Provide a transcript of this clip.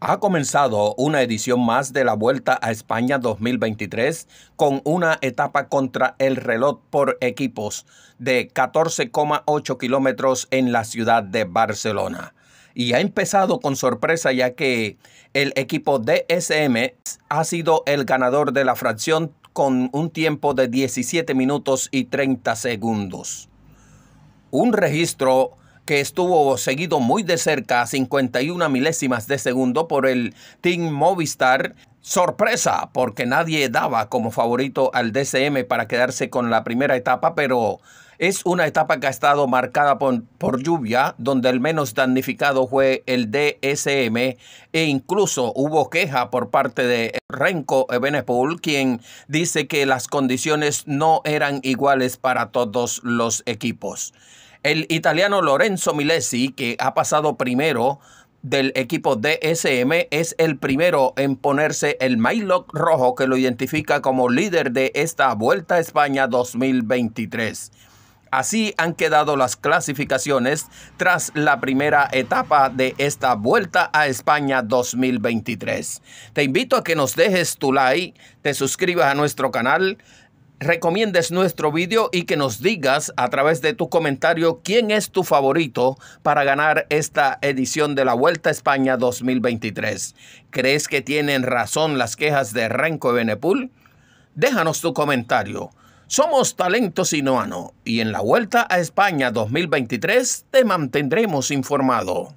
Ha comenzado una edición más de la Vuelta a España 2023 con una etapa contra el reloj por equipos de 14,8 kilómetros en la ciudad de Barcelona. Y ha empezado con sorpresa ya que el equipo DSM ha sido el ganador de la fracción con un tiempo de 17 minutos y 30 segundos. Un registro que estuvo seguido muy de cerca a 51 milésimas de segundo por el Team Movistar. Sorpresa, porque nadie daba como favorito al DSM para quedarse con la primera etapa, pero es una etapa que ha estado marcada por, por, lluvia, donde el menos damnificado fue el DSM e incluso hubo queja por parte de Renko Ebenepoul, quien dice que las condiciones no eran iguales para todos los equipos. El italiano Lorenzo Milesi, que ha pasado primero del equipo DSM, es el primero en ponerse el maillot rojo que lo identifica como líder de esta Vuelta a España 2023. Así han quedado las clasificaciones tras la primera etapa de esta Vuelta a España 2023. Te invito a que nos dejes tu like, te suscribas a nuestro canal, recomiendes nuestro vídeo y que nos digas a través de tu comentario quién es tu favorito para ganar esta edición de la Vuelta a España 2023. ¿Crees que tienen razón las quejas de Renko y Benepul? Déjanos tu comentario. Somos Talento Sinoano y en la Vuelta a España 2023 te mantendremos informado.